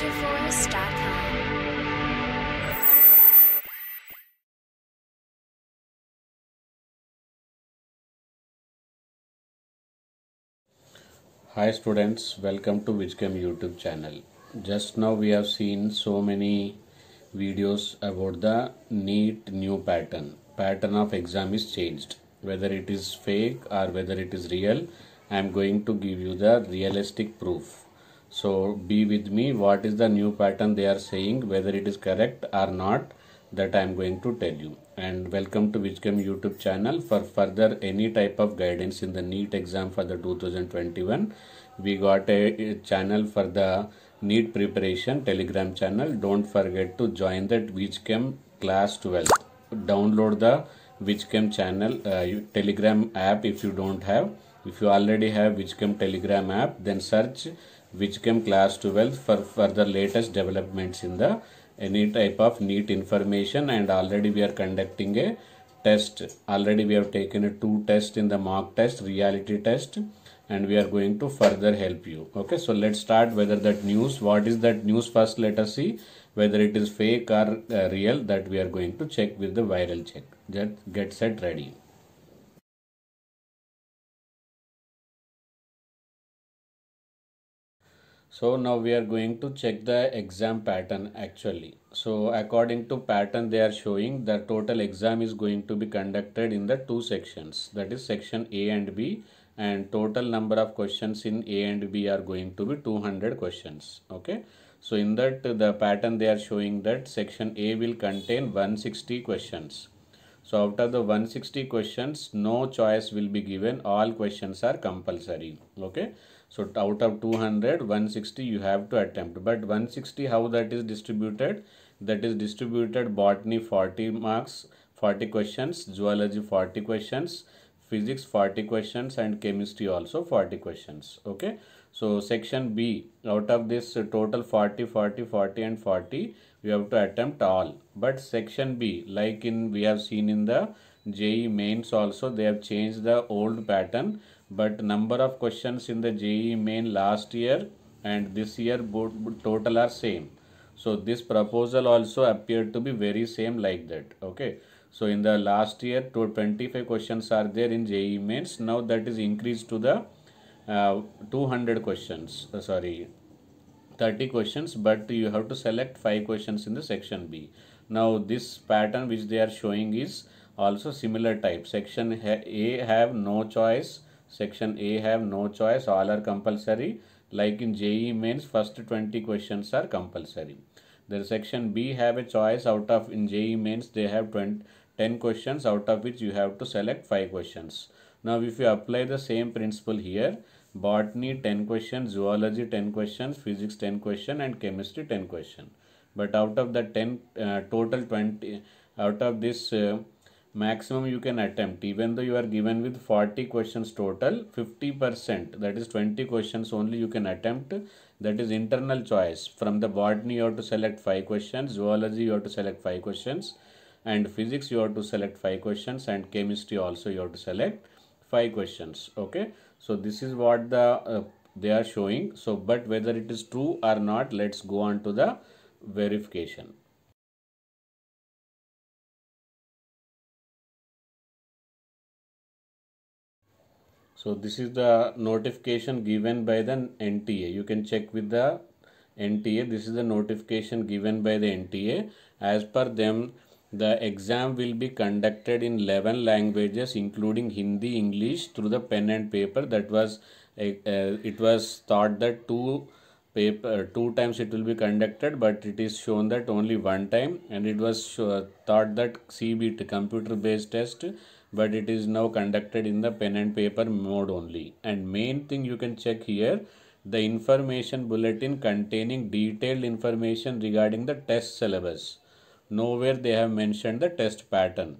Hi students, welcome to Vizcam YouTube channel. Just now we have seen so many videos about the neat new pattern. Pattern of exam is changed. Whether it is fake or whether it is real, I am going to give you the realistic proof so be with me what is the new pattern they are saying whether it is correct or not that i am going to tell you and welcome to Vichgam youtube channel for further any type of guidance in the NEET exam for the 2021 we got a, channel for the NEET preparation telegram channel don't forget to join that Vichgam class 12 download the Vichgam channel uh, telegram app if you don't have if you already have Vichgam telegram app then search which came class 12 for further latest developments in the any type of neat information and already we are conducting a test already we have taken a two test in the mock test reality test and we are going to further help you okay so let's start whether that news what is that news first let us see whether it is fake or uh, real that we are going to check with the viral check just get set ready so now we are going to check the exam pattern actually so according to pattern they are showing the total exam is going to be conducted in the two sections that is section a and b and total number of questions in a and b are going to be 200 questions okay so in that the pattern they are showing that section a will contain 160 questions so out of the 160 questions no choice will be given all questions are compulsory okay so out of 200, 160 you have to attempt. But 160 how that is distributed? That is distributed botany 40 marks, 40 questions, zoology 40 questions, physics 40 questions and chemistry also 40 questions. Okay. So section B out of this uh, total 40, 40, 40 and 40 you have to attempt all. But section B like in we have seen in the JE mains also they have changed the old pattern but number of questions in the JEE main last year and this year both total are same. So this proposal also appeared to be very same like that. Okay. So in the last year, 25 questions are there in JE mains. Now that is increased to the uh, 200 questions, uh, sorry, 30 questions, but you have to select 5 questions in the section B. Now this pattern which they are showing is also similar type. Section A have no choice Section A have no choice, all are compulsory. Like in JE means first 20 questions are compulsory. Their section B have a choice out of in JE means they have 20, 10 questions out of which you have to select 5 questions. Now if you apply the same principle here, botany 10 questions, zoology 10 questions, physics 10 question and chemistry 10 question. But out of the 10 uh, total 20 out of this uh, maximum you can attempt even though you are given with 40 questions total 50% that is 20 questions only you can attempt that is internal choice from the botany you have to select 5 questions zoology you have to select 5 questions and physics you have to select 5 questions and chemistry also you have to select 5 questions okay so this is what the uh, they are showing so but whether it is true or not let's go on to the verification So this is the notification given by the NTA. You can check with the NTA. This is the notification given by the NTA. As per them, the exam will be conducted in 11 languages including Hindi, English through the pen and paper. That was, uh, it was thought that two paper two times it will be conducted but it is shown that only one time and it was thought that CBT computer based test but it is now conducted in the pen and paper mode only and main thing you can check here the information bulletin containing detailed information regarding the test syllabus nowhere they have mentioned the test pattern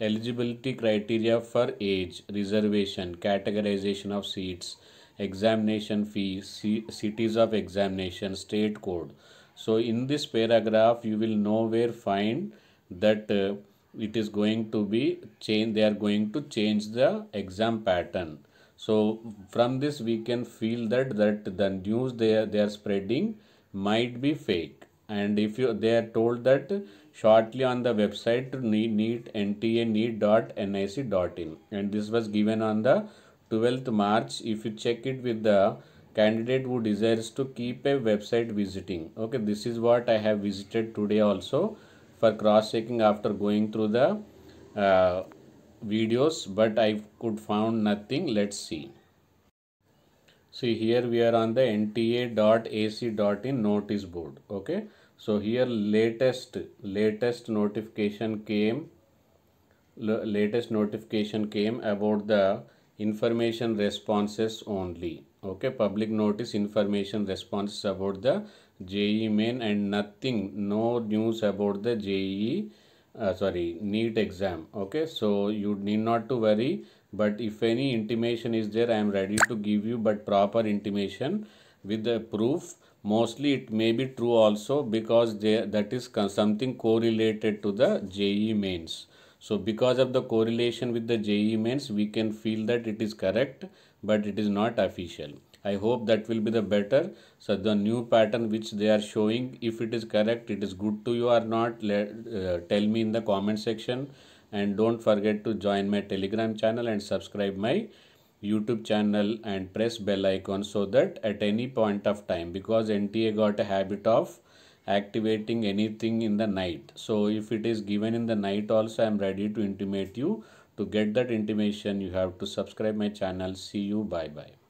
eligibility criteria for age reservation categorization of seats examination fee cities of examination state code so in this paragraph you will nowhere find that uh, it is going to be change they are going to change the exam pattern so from this we can feel that that the news they are, they are spreading might be fake and if you they are told that shortly on the website neat nta neat.nic.in and this was given on the 12th march if you check it with the candidate who desires to keep a website visiting okay this is what i have visited today also for cross-checking after going through the uh, videos but I could found nothing let's see see here we are on the nta.ac.in notice board okay so here latest latest notification came latest notification came about the information responses only okay public notice information responses about the JE main and nothing no news about the JE uh, sorry neat exam okay so you need not to worry but if any intimation is there I am ready to give you but proper intimation with the proof mostly it may be true also because they, that is something correlated to the JE mains so because of the correlation with the JE mains we can feel that it is correct but it is not official I hope that will be the better. So the new pattern which they are showing, if it is correct, it is good to you or not, let, uh, tell me in the comment section. And don't forget to join my telegram channel and subscribe my YouTube channel and press bell icon so that at any point of time, because NTA got a habit of activating anything in the night. So if it is given in the night also, I am ready to intimate you. To get that intimation, you have to subscribe my channel. See you. Bye-bye.